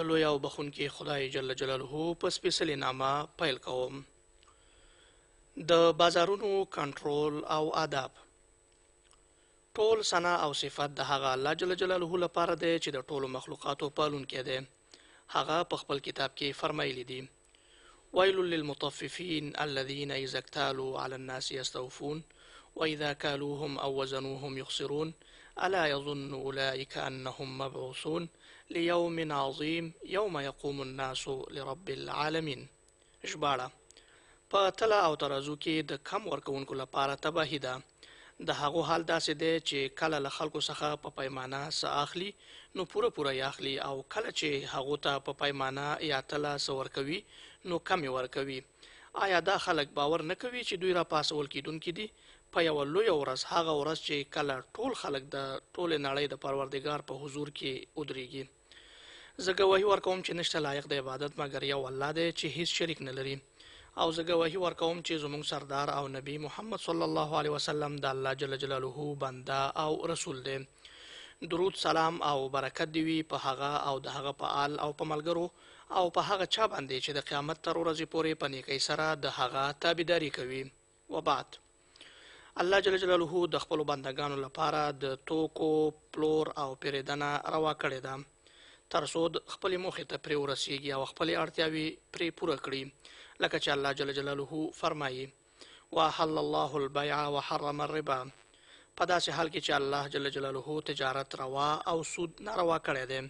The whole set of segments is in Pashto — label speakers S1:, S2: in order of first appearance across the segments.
S1: د لوی او بخونکې خدای جل جلاله په سپیشل نامه پیل کوم د بازارونو کنټرول او آداب ټول سنا او صفات د هغه الله جل جلاله لپاره دی چې د ټولو مخلوقاتو پالونکی دی هغه په خپل کتاب کې فرمایلی دی ويل للمطففين الذين اذا اكتالوا على الناس يستوفون واذا كالوهم او وزنوهم يخسرون الا يظن اولئك انهم مبعوثون ليوم عظيم يوم يقوم الناس لرب العالمين ژباړه په تله او ترازو کې د کم ورکونکو لپاره تباهي ده د هغه حال داسې دی چې کله له خلکو څخه په پیمانه څه اخلي نو پوره پوره یاخلي او کله چې هغه ته په پیمانه یا تله څه ورکوي نو کمی ورکوي آیا دا خلک باور نه کوي چې دوی را پاسول کیدونکي دي په یو لوی ورځ هغه ورځ چې کله ټول خلک د ټول نړۍ د پروردګار په حضور کې ودرېږي زه ګواهي ورکوم چې نشته لایق د عبادت مګر یو الله دی چې هیڅ شریک نه لري او زه ګواهي ورکوم چې زموږ سردار او نبی محمد صلی الله علیه وسلم د الله جل جلاله بنده او رسول دی درود سلام او برکت دی وي په هغه او د هغه په آل او په ملګرو او په هغه چا باندې چې د قیامت تر ورځې پورې په نیکی سره د هغه تابعداري کوي و بعد الله جل جلاله د خپل بندگانو لپاره د توکو پلور او پیریدنه روا کړې ده تر څو خپل موخه ته پرې ورسیږي او خپل اړتیاوي پرې پوره کړي لکه چې الله جل جلاله فرمایي واحل الله البيع وحرم الربا په داسې حال کې چې الله جل جلاله تجارت روا او سود ناروا کړی دی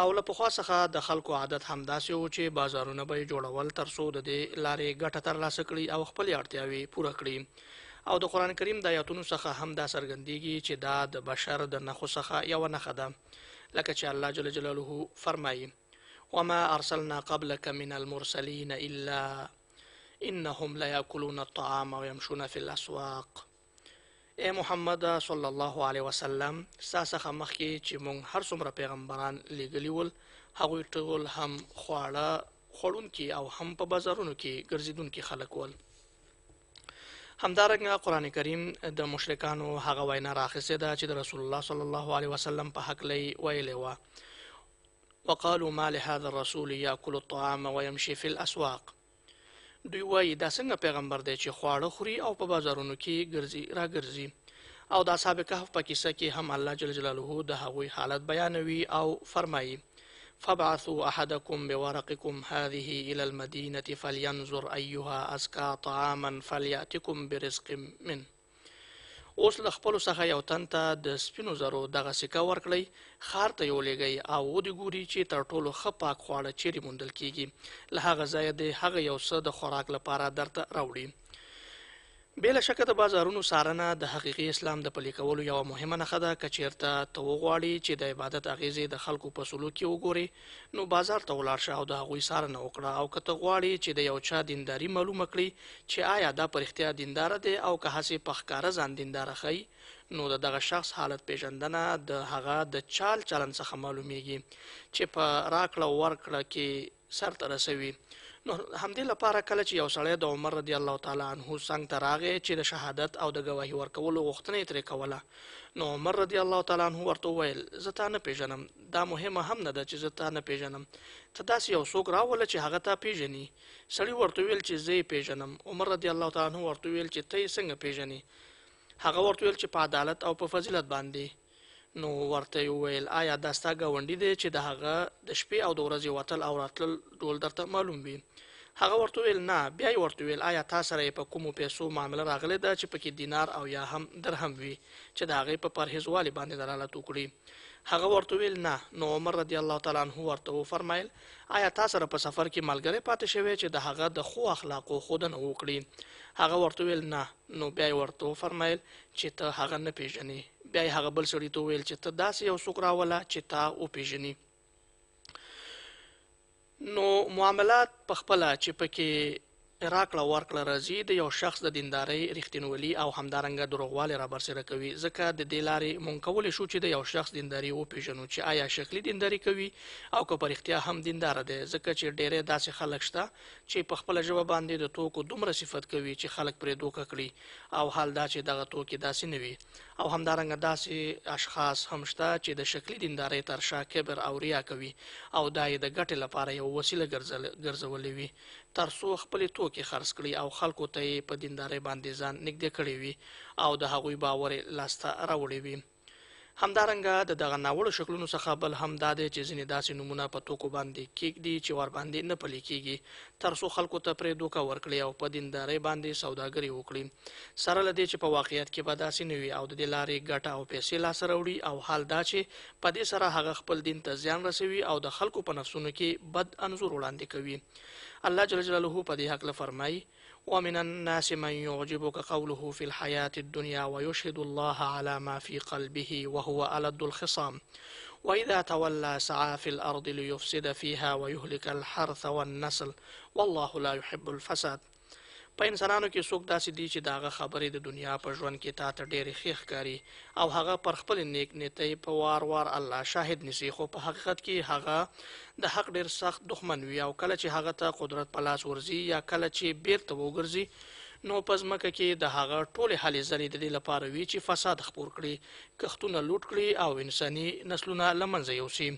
S1: او له پخوا څخه د خلکو عادت همداسې و چې بازارونه به جوړول تر څو د دې لارې ګټه ترلاسه کړي او خپل اړتیاوي پوره کړي او د قران کریم د آیاتونو څخه هم دا څرګندېږي چې دا د بشر د نخو څخه یو نخ ده لکه چې الله جل جلاله فرمایي وما ارسلنا قبلك من المرسلين الا انهم لا ياكلون الطعام ويمشون في الاسواق اے محمد صلی الله علیه وسلم ساسخه مخکې چې مونږ هر څومره پیغمبران لېږلي ول هغوی ټول هم خواړه خوړونکي او هم په بازارونو کې ګرځیدونکي خلک ول همدارنګه قران کریم د مشرکانو هغه وینا راخصه ده چې د رسول الله صلی الله علیه وسلم په حق لې ویلې و وقالوا ما لهذا الرسول ياكل الطعام ويمشي في الاسواق دوی وایي دا څنګه پیغمبر دی چې خواړه خوري او په بازارونو کې ګرځي راګرځي او د اصحاب کهف په کیسه کې هم الله جل جلاله د هغوی حالت بیانوي او فرمایي فابعثوا أحدكم بورقكم هذه إلى المدينة فلينظر أيها أزكى طعاما فليأتكم برزق من اوس له خپل څخه یو تن ته د سپینو زرو دغه سکه ورکړی خار ته یو لګی او ودی ګوري چې تر ټولو ښه پاک خواړه چیرې موندل کیږي له هغه ځایه د هغه یو څه د خوراک لپاره درته راوړي بلا شک د بازارونو سارنه د حقيقي اسلام د پلي کولو یو مهمه نخښه ده کچیرته ته وغواړي چې د عبادت اغیزې د خلکو په سلوک کې وګوري نو بازار ته ولاړ شه او د هغوی سارنه وکړه او کته غواړي چې د یو چا دینداری معلومه کړي چې آیا دا پرختیا دیندار دی او که هسي پخکاره ځان دیندار خي نو د دغه شخص حالت پیژندنه د هغه د چال چلن څخه معلومیږي چې په راکړه ورکړه کې سرته رسوي نو همدې لپاره کله چې یو سړی د عمر رضی الله تعالی عنہ څنګه تراغه چې د شهادت او د گواهی ورکولو غوښتنه ترې کوله نو عمر رضی الله تعالی عنہ ورته ویل زتا نه پیژنم دا مهمه هم نه ده چې زتا نه پیژنم ته داس یو څوک راول چې هغه تا پیژني سړی ورته ویل چې زه پیژنم عمر رضی الله تعالی عنہ ورته ویل چې ته څنګه پیژني هغه ورته ویل چې په عدالت او په فضیلت باندې نو ورته ویل آیا دا ستا غونډې دي چې د هغه د شپې او د ورځې وتل او راتل ټول درته معلوم وي هغه ورته ویل نه بیا یې ورته ویل آیا تاسو سره په کومو پیسو معامله راغله ده چې پکې دینار او یا هم درهم وي چې د هغه په پرهیزوالي باندې دلالت وکړي هغه ورته ویل نه نو عمر رضی الله تعالی عنہ ورته فرمایل آیا تاسو سره په سفر کې ملګری پاتې شوی چې د هغه د خو اخلاقو خودن وکړي هغه ورته ویل نه نو بیا ورته فرمایل چې ته هغه نه پیژنې بیا هغه بل سړی ته ویل چې ته داسې یو سوکرا ولا چې تا او پیژنې نو معاملات په خپل چې پکې راکړه ورکړه راځي د یو شخص د دینداري رښتینولي او همدارنګه دروغوالی را برسره کوي ځکه د دې لارې مونږ کولای شو چې د یو شخص دینداري او پیژنو چې آیا شکلی دینداري کوي او که په رښتیا هم دیندار دی ځکه چې ډېرې داسې خلک شته چې په خپل ژبه باندې د توکو دومره صفت کوي چې خلک پرې دوکه کړي او حال دا چې دغه توکي داسې نه وي او همدارنګه داسې اشخاص هم شته چې د شکلی دینداري تر شا کبر او ریا کوي او دا د ګټې لپاره یو وسیله ګرځولې وي ترسو خپل توکي خرڅ کړي او خلکو ته یې په دینداري باندې ځان نږدې کړي وي او د هغوی باور لاسته راوړي وي همدارنګه د دغه ناوړو شکلونو څخه بل هم دا دی چې ځینې داسې نمونه په توکو باندې کېږدي چې ور باندې نه پلي کیږي ترسو خلکو ته پرې دوکه ورکړي او په دینداري باندې سوداګري وکړي سره لدې چې په واقعیت کې به داسې نه وي او د دې لارې ګټه او پیسې لاسته راوړي او حال دا چې په دې سره هغه خپل دین ته زیان رسوي او د خلکو په نفسونو کې بد انزور وړاندې کوي الله جل جلاله په حق ومن الناس من يعجبك قوله في الحياة الدنيا ويشهد الله على ما في قلبه وهو ألد الخصام وإذا تولى سعى في الأرض ليفسد فيها ويهلك الحرث والنسل والله لا يحب الفساد په انسانانو کې څوک داسې دي چې داغه خبرې د دنیا په ژوند کې تا ته ډېر خېخ کاری او هغه پر خپل نیک نیتۍ په وار وار الله شاهد نسی خو په حقیقت کې هغه د حق ډېر سخت دښمن وي او کله چې هغه ته قدرت په لاس ورځي یا کله چې بیرته وګرځي نو پزمکه کې د هغه ټوله حالې ځلې د دې لپاره وی چې فساد خپور کړي کښتونه لوټ کړي او انساني نسلونه لمنځه یوسي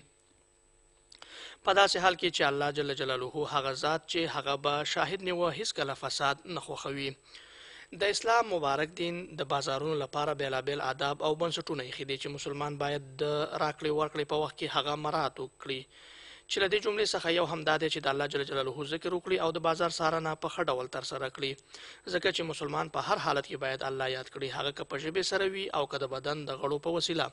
S1: په داسې حال کې چې الله جل جلاله هغه ذات چې هغه به شاهد نه و هیڅ کله فساد نه خوخوي د اسلام مبارک دین د بازارونو لپاره بیلابل آداب او بنسټونه یې خېدي چې مسلمان باید د راکړې ورکړې په وخت کې هغه مراعات وکړي چې لدې جملې څخه یو هم داده چې د الله جل جلاله ذکر وکړي او د بازار سارانه په خړه ډول تر سره کړي ځکه چې مسلمان په هر حالت کې باید الله یاد کړي هغه که په ژبه سره وي او که د بدن د غړو په وسیله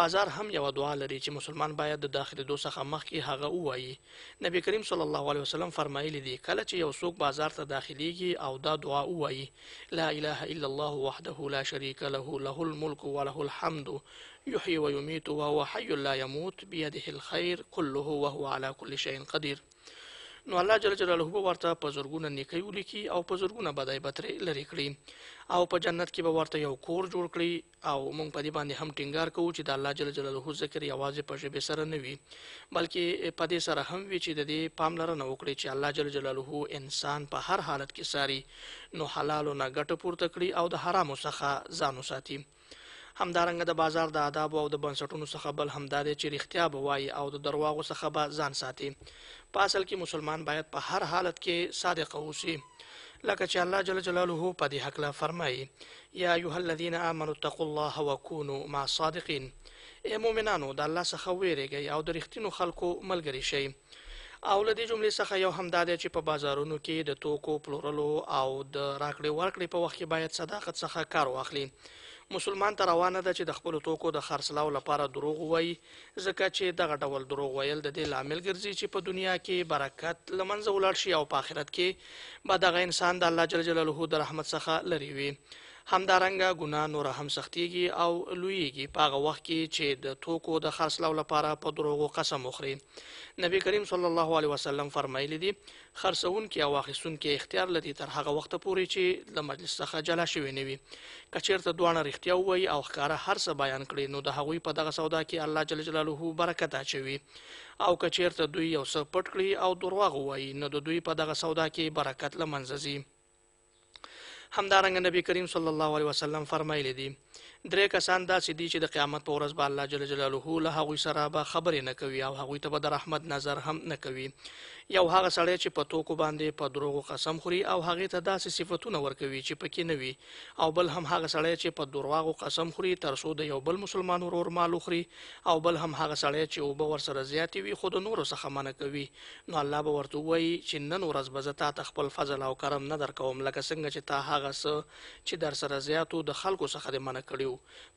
S1: بازار هم یو دعا لري چې مسلمان باید د داخله دوه څخه مخکې هغه ووایي نبی کریم صلی الله علیه وسلم فرمایلی دی کله چې یو څوک بازار ته داخليږي او دا دعا ووایي لا اله الا الله وحده لا شريك له له الملك وله الحمد يحيي ويميت وهو حي لا يموت بيده الخير كله وهو هو علی کل شیء قدیر نو الله جل جلاله به ورته په زورګونه نیکی ولیکي او په زورګونه بدای بتري لری کړی او په جنت کې به ورته یو کور جوړ کړی او موږ په دې باندې هم ټینګار کوو چې د الله جل جلاله ذکر یوازې په شبې سره نه وي بلکې په دې سره هم وي چې د دې پاملرنه وکړي چې الله جل جلاله انسان په هر حالت کې ساري نو حلال او نه ګټه پورته کړي او د حرامو څخه ځان وساتي همدارنګه د بازار د آداب او د بنسټونو څخه بل همدارې چې رښتیا به وایي او د درواغو څخه به ځان ساتي په اصل کې مسلمان باید په هر حالت کې صادق اوسي لکه چې الله جل جلاله په دې حق لا فرمایي یا ایها الذین آمنوا اتقوا الله وکونوا مع الصادقین ای مؤمنانو د الله څخه ویریږئ او د رښتینو خلکو ملګری شئ او له دې جملې څخه یو همدا دی چې په بازارونو کې د توکو پلورلو او د راکړې ورکړې په وخت کې باید صداقت څخه کار واخلي مسلمان ته روانه ده چې د خپل توکو د خرڅلاو لپاره دروغ وایي ځکه چې دغه ډول دروغ ویل د دې لامل ګرځي چې په دنیا کې برکت لمنځه ولاړ شي او په آخرت کې به دغه انسان د الله جل جلاله د رحمت څخه لري وي همدارنګه ګنا نور هم سختيږي او لویږي په هغه وخت کې چې د توکو د خرڅلاو لپاره په دروغو قسم وخوري نبی کریم صلی الله علیه وسلم فرمایلی دي خرڅون کې او اخیستون کې اختیار لدی تر هغه وخت پورې چې د مجلس څخه جلا شوی نه وي کچیرته دوانه رښتیا وي او ښکارا هر څه بیان کړي نو د هغوی په دغه سودا کې الله جل جلاله برکت اچوي او کچیرته دوی یو څه پټ کړي او دروغ وایي نو د دوی په دغه سودا کې برکت لمنځه ځي همدارنګه نبی کریم صلی الله علیه وسلم فرمایلی دی درې کسان داسې دي چې د قیامت پر ورځ به الله جل جلاله له هغه سره به خبرې نه کوي او هغه ته به د رحمت نظر هم نه کوي یو هغه سړی چې په توکو باندې په دروغ قسم خوري او هغه ته داسې صفاتونه ورکوي چې پکې نه وي او بل هم هغه سړی چې په دروغ قسم خوري ترسو د یو بل مسلمان ورور مال خوري او بل هم هغه سړی چې او به ور سره زیاتې وي خود نور څخه منه کوي نو الله به ورته وایي چې نن ورځ به زه تا ته خپل فضل او کرم نه درکوم لکه څنګه چې تا هغه څه چې در سره زیاتو د خلکو څخه د منه کړی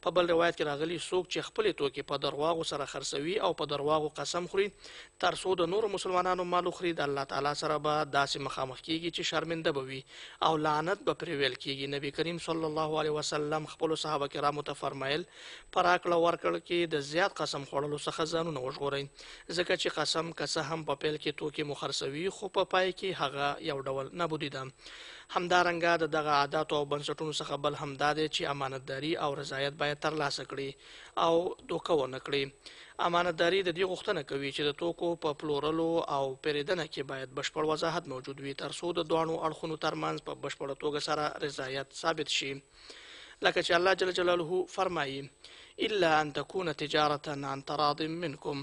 S1: په بل روایت کې راغلي څوک چې خپل توکي په درواغو سره خرڅوي او په درواغو قسم خوري تر څو د نور مسلمانانو مال خوري د الله تعالی سره به داسې مخامخ کیږي چې شرمنده بوي او لعنت به پرې ویل کیږي نبی کریم صلی الله علیه وسلم خپل صحابه کرامو ته فرمایل پراکړه ورکړ کې د زیات قسم خوړلو څخه ځانونه وژغورئ ځکه چې قسم که څه هم په پیل کې توکي مخرسوي خو په پا پای کې هغه یو ډول نابودی ده همدارنګه د دغه عادت او بنسټونو څخه بل هم دا دی چې امانتداري او رضایت باید ترلاسه کړي او دوکه ونه کړي امانتداري د دې غوښتنه کوي چې د توکو په پلورلو او پیرودنه کې باید بشپړ وضاحت موجود وي ترڅو د دوه اړخونو ترمنځ په بشپړه توګه سره رضایت ثابت شي لکه چې الله جل جلاله فرمایي الا ان تكون تجاره عن تراض منكم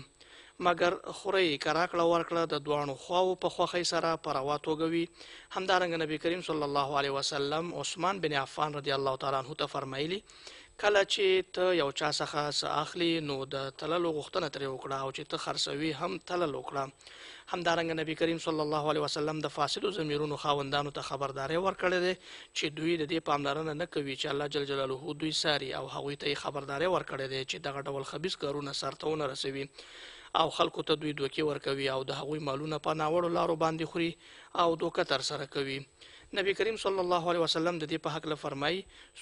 S1: مګر خوري کراکړه ورکړه د دوانو خواو په خوخی سره پروا توګوي همدارنګه نبی کریم صلی الله علیه وسلم عثمان بن عفان رضی الله تعالی عنہ ته فرمایلی کله چې ته یو چا څخه اخلي نو د تللو غوښتنه ترې وکړه او چې ته خرڅوي هم تلل وکړه همدارنګه نبی کریم صلی الله علیه وسلم د فاسدو زمیرونو خاوندانو ته خبرداري ورکړې ده چې دوی د دې پاملرنه نه کوي چې الله جل جلاله دوی ساري او هغوی ته خبرداري ورکړې ده چې دغه ډول خبيث کارونه سرته ونه رسوي او خلکو ته دوی دوکي ورکوي او د هغوی مالونه په ناوړو لارو باندې خوري او دوکه تر سره کوي نبی کریم صلی الله علیه وسلم د دې په حق له فرمای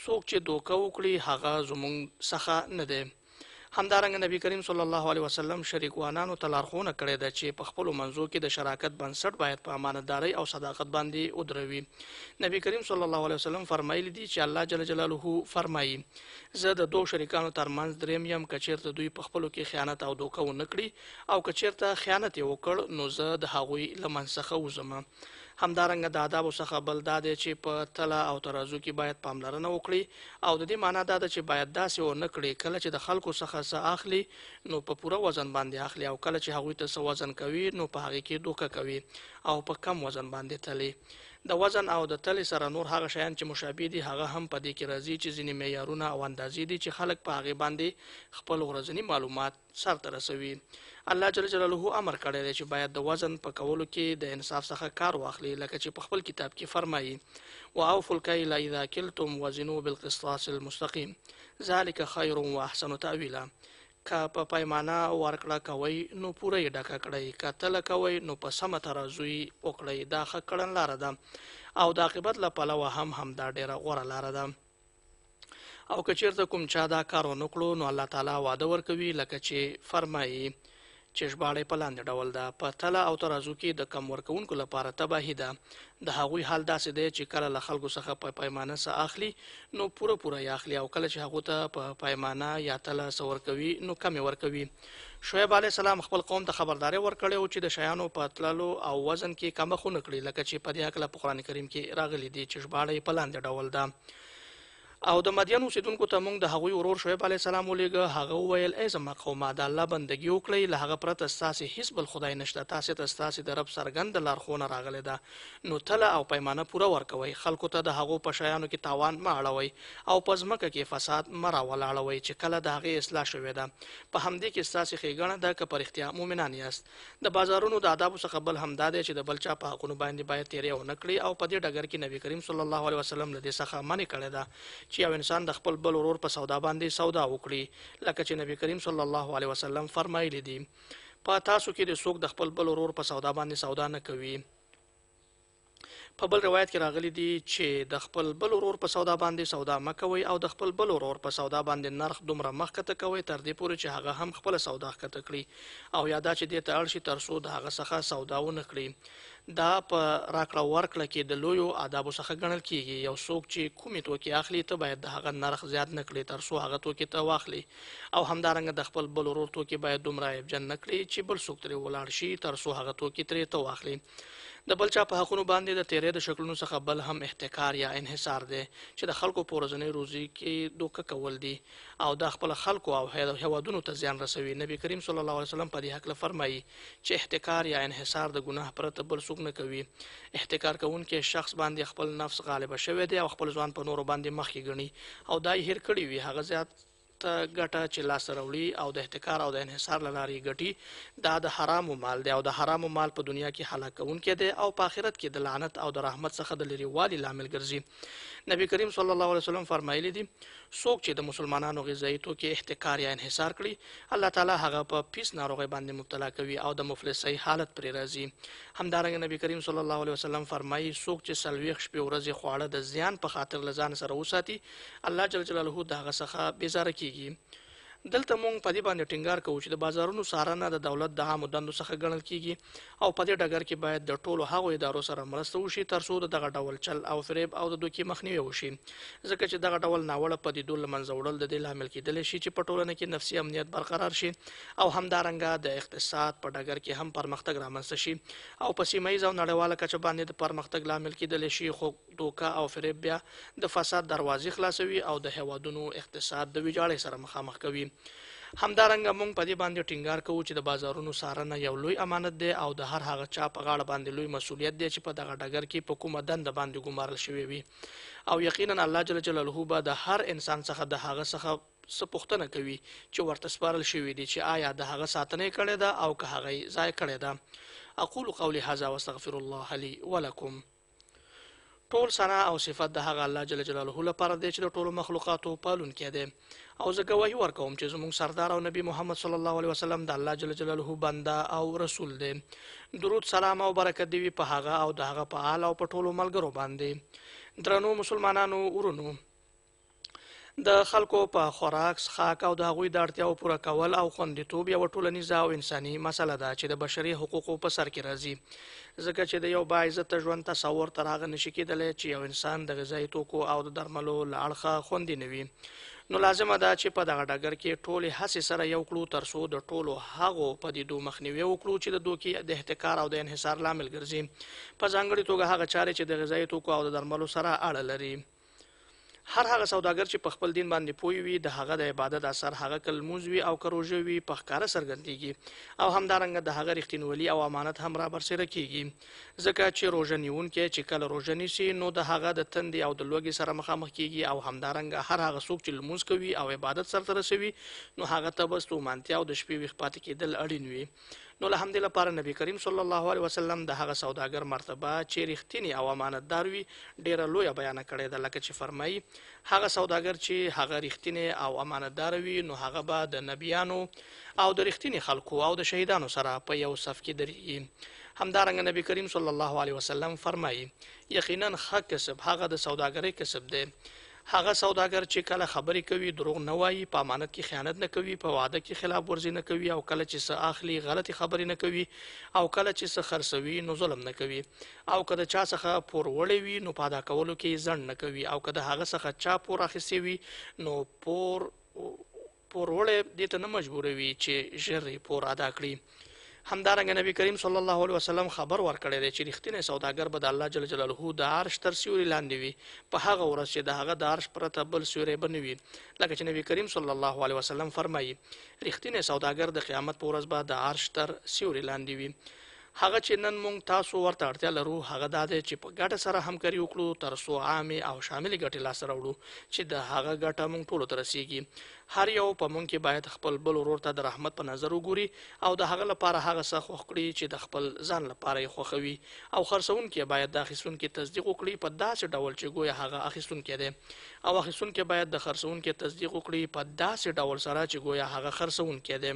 S1: څوک چې دوکه وکړي هغه زمونږ څخه نه دی همدارنګه نبی کریم صلی الله علیه وسلم شریک وانانو تلارخونه کړی د چې په خپل منځو کې د شراکت بنسټ باید په امانتداري او صداقت باندې ودروي نبی کریم صلی الله علیه وسلم فرمایلی دی چې الله جل جلاله فرمایي زه د دوه شریکانو ترمنځ دریم یم کچیرته دوی په خپل کې خیانت او دوکه ونکړي او کچیرته خیانت یې وکړ نو زه د هغوی لمن څخه وزم همدارنګه د آدابو څخه بل دا دی چې په تله او ترازو کې باید پاملرنه وکړي او د دې معنا دا ده چې باید داسې ونه کړي کله چې د خلکو څخه څه اخلي نو په پوره وزن باندې اخلي او کله چې هغوی ته څه وزن کوي نو په هغې کې دوکه کوي او په کم وزن باندې تلي د وزن او د تلې سره نور هغه شیان چې مشابه دي هغه هم په دې کې راځي چې ځینې معیارونه او اندازې دي چې خلک په هغې باندې خپل ورځنی معلومات سرته رسوي الله جل جلاله امر کړی دی چې باید د وزن په کولو کې د انصاف څخه کار واخلي لکه چې په خپل کتاب کې فرمایي واوفوا الکیل اذا کلتم وزنوا بالقسطاس المستقیم ذلك خیر واحسن تاویلا که په پا پیمانه ورکړه کوي نو پوره یې ډکه کړئ که تله کوي نو په سمه ترازوی وکړئ دا ښه کړنلاره ده او د عاقبت له پلوه هم همدا ډیره غوره لاره ده او که چېرته کوم چا دا کار ونکړو نو الله تعالی وعده ورکوي لکه چې فرمایي چې ژباړې په لاندې ډول ده په تله او ترازو کې د کم ورکونکو لپاره تباهي ده د هغوی حال داسې دی چې کله له خلکو څخه په پیمانه سره اخلي نو پوره پوره یې اخلي او کله چې هغه ته په پیمانه یا تله سور کوي نو کم ورکوي شعیب علی السلام خپل قوم ته خبرداري ورکړې او چې د شیانو په تللو او وزن کې کمخونه کړی لکه چې په دې اکله په قران کریم کې راغلي دي چې ژباړې په لاندې ډول ده او د مدین اوسیدونکو ته موږ د هغوی ورور شعیب علی السلام ولېګه هغه ویل ای زما قومه د الله بندگی وکړئ له هغه پرته ستاسو هیڅ بل خدای نشته تاسو ته ستاسو د رب سرګند لارښوونه راغله ده نو تله او پیمانه پوره ورکوي خلکو ته د هغو په شایانو کې تاوان ما اړوي او په ځمکه کې فساد مرا ولاړوي چې کله د هغه اصلاح شوې ده په همدې کې ستاسو خېګڼه ده که پر اختیار مؤمنان یاست د بازارونو د آداب څخه بل همدا دی چې د بلچا په حقونو باندې باید تیری او نکړي او په دې ډګر کې نبی کریم صلی الله علیه وسلم له دې څخه منع کړی ده چې یو انسان د خپل بل ورور په سودا باندې سودا وکړي لکه چې نبی کریم صلی الله علیه وسلم فرمایلی دي په تاسو کې د څوک د خپل بل ورور په سودا باندې سودا نه کوي په بل روایت کې راغلي دي چې د خپل بل ورور په سودا باندې سودا مکوي او د خپل بل ورور په سودا باندې نرخ دومره مخکته کوي تر دې پورې چې هغه هم خپل سودا کته کړي او یادا چې دې ته اړ شي تر څو د هغه څخه سوداونه کړي دا په راکړه ورکړه کې د لویو آدابو څخه ګڼل کیږي یو څوک چې کومې توکي اخلي ته باید د هغه نرخ زیات نه کړي تر څو هغه توکي ته واخلي او همدارنګه د خپل بل ورور توکي باید دومره ایبجن نه کړي چې بل څوک ترې ولاړ شي تر څو هغه توکي ترې ته واخلي د بل چا په حقونو باندې د تیرې د شکلونو څخه بل هم احتکار یا انحصار دی چې د خلکو پورزنې روزي کې دوکه کول دي او د خپل خلکو او هیوادونو ته زیان رسوي نبی کریم صلی الله علیه وسلم په دې حق له فرمایي چې احتکار یا انحصار د ګناه پرته بل څوک نه کوي احتکار کوونکې شخص باندې خپل نفس غالبه شوی دی او خپل ځان په نورو باندې مخکې ګڼي او دای هیر کړی وي هغه زیات ګټه چې لاس راوړي او د احتکار او د انحصار لاري ګټي دا د حرامو مال دی او د حرامو مال په دنیا کې هلاکونکې دی او په آخرت کې د لعنت او د رحمت څخه د لريوالي لامل ګرځي نبی کریم صلی الله علیه وسلم فرمایلی دي څوک چې د مسلمانانو غذایی توکي احتکار یا انحصار کړي الله تعالی هغه په پیس ناروغي باندې مبتلا کوي او د مفلسۍ حالت پرې راځي همدارنګه نبی کریم صلی الله علیه وسلم فرمایي څوک چې سلويخ شپې ورځې خواړه د زیان په خاطر لزان سره وساتي الله جل جلاله دا غسخه بیزاره کی ekki دلته مونږ په دې باندې ټینګار کوو چې د بازارونو سارانه د دولت د عامو دندو څخه ګڼل کیږي او په دې ډګر کې باید د ټولو هغو ادارو سره مرسته وشي ترڅو د دغه ډول چل او فریب او د دوکې مخنیوي وشي ځکه چې دغه ډول ناوړه پدیدو لمنځه وړل د دې لامل کېدلی شي چې په ټولنه کې نفسي امنیت برقرار شي او همدارنګه د اقتصاد په ډګر کې هم پرمختګ رامنځته شي او په سیمه ایز او نړیواله کچه باندې د پرمختګ لامل کېدلی شي خو دوکا او فریب بیا د فساد دروازې خلاصوي او د هیوادونو اقتصاد د ویجاړۍ سره مخامخ کوي همدارنګه مونږ په دې باندې ټینګار کوو چې د بازارونو سارنه یو لوی امانت دی او د هر هغه چا په غاړه باندې لوی مسولیت دی چې په دغه ډګر کې په کومه دند باندې ګمارل شوی وي او یقینا الله جل جلاله به د هر انسان څخه د هغه څخه سپوښتنه کوي چې ورته سپارل شوی دی چې آیا د هغه ساتنه کړې ده او که هغه ځای کړې ده اقول قولي هذا واستغفر الله لي ولكم ټول سنا او صفات د هغه الله جل جلاله لپاره دی چې د ټولو مخلوقاتو پالونکی دی او زه گواهی ورکوم چې زموږ سردار او نبی محمد صلی الله علیه وسلم د الله جل جلاله بنده او رسول دی درود سلام او برکت دی په هغه او د هغه په آل او په ټولو ملګرو باندې درنو مسلمانانو ورونو د خلکو په خوراک څخه او د غوي د اړتیاو پوره کول او خوندیتوب یو ټولنیز او انساني مسله ده چې د بشري حقوقو په سر کې راځي ځکه چې د یو باعزت ژوند تصور تر هغه نشي کېدلی چې یو انسان د غذایي توکو او د درملو له اړخه خوندي نه وي نو لازم ده چې په دغه ډګر کې ټول هڅې سره یو کړو تر څو د ټولو هغو په دې دوه مخنیوي وکړو چې د دوکي د احتکار او د انحصار لامل ګرځي په ځانګړي توګه هغه چارې چې د غذایي توکو او د درملو سره اړه لري هر هغه سوداګر چې په خپل دین باندې پوي وي د هغه د عبادت اثر هغه کلموز وي او کروژه وي په ښکارا څرګندېږي او همدارنګه د هغه رښتینولي او امانت هم را برسره کیږي ځکه چې روژه نیونکې چې کله روژه نیسي نو د هغه د تندې او د لوګي سره مخامخ کیږي او همدارنګه هر هغه څوک چې لمونځ کوي او عبادت سرته رسوي نو هغه ته بس تومانتیا او د شپې ویښ پاتې کېدل اړین وي نو الحمدلله لپاره نبی کریم صلی الله علیه وسلم د هغه سوداګر مرتبه چې رښتینی او امانتدار وي ډیره لوی بیان کړی د لکه چې فرمایي هغه سوداګر چې هغه رښتینی او امانتدار وي نو هغه به د نبیانو او د رښتینی خلکو او د شهیدانو سره په یو صف کې درېږي همدارنګه نبی کریم صلی الله علیه وسلم فرمایي یقینا حق کسب هغه د سوداګرۍ کسب دی هغه سوداګر چې کله خبرې کوي دروغ نه وایي په امانت کې خیانت نه کوي په وعده کې خلاف ورزي نه کوي او کله چې څه اخلي غلطي خبرې نه کوي او کله چې څه خرڅوي نو ظلم نه کوي او کله چا څخه پور وړي وي نو پادا کولو کې ځند نه کوي او کله هغه څخه چا پور اخیستي وي نو پور پور وړي دې ته نه مجبوروي چې ژر پور ادا کړي همدارنګه نبی کریم صلی الله علیه وسلم خبر ورکړی دی چې رښتینی سوداګر به د الله جل جلاله د عرش تر سیوري لاندې وي په هغه ورځ چې د هغه د عرش پرته بل سیوری به نه وي لکه چې نبی کریم صلی الله علیه وسلم فرمایي رښتینی سوداګر د قیامت په ورځ به د عرش تر سیوري لاندې وي هغه چې نن مونږ تاسو ورته اړتیا لرو هغه دا دی چې په ګټه سره همکاري وکړو تر څو عامه او شاملې ګټې لاسته راوړو چې د هغه ګټه مونږ ټولو ته رسیږي هر یو په مونږ کې باید خپل بل ورور ته د رحمت په نظر وګوري او د هغه لپاره هغه څه خوښ کړي چې د خپل ځان لپاره یې خوښوي او خرڅونکي باید د اخیستونکي تصدیق وکړي په داسې ډول چې ګویا هغه اخیستونکي دی او اخیستونکي باید د خرڅونکي تصدیق وکړي په داسې ډول سره چې ګویا هغه خرڅونکي دی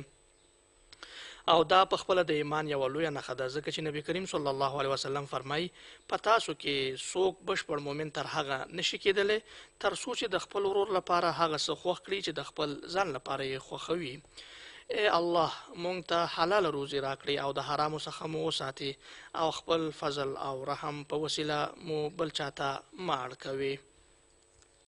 S1: او دا په خپل د ایمان یو لوی نښه ده ځکه چې نبی کریم صلی الله علیه وسلم فرمایي په تاسو کې څوک بشپړ مؤمن تر هغه نشي کېدلی تر څو چې د خپل ورور لپاره هغه څه خوښ کړي چې د خپل ځان لپاره یې خوښوي اے الله مونږ ته حلال روزي راکړي او د حرامو څخه مو وساتي او خپل فضل او رحم په وسیله مو بل چاته ماړ کوي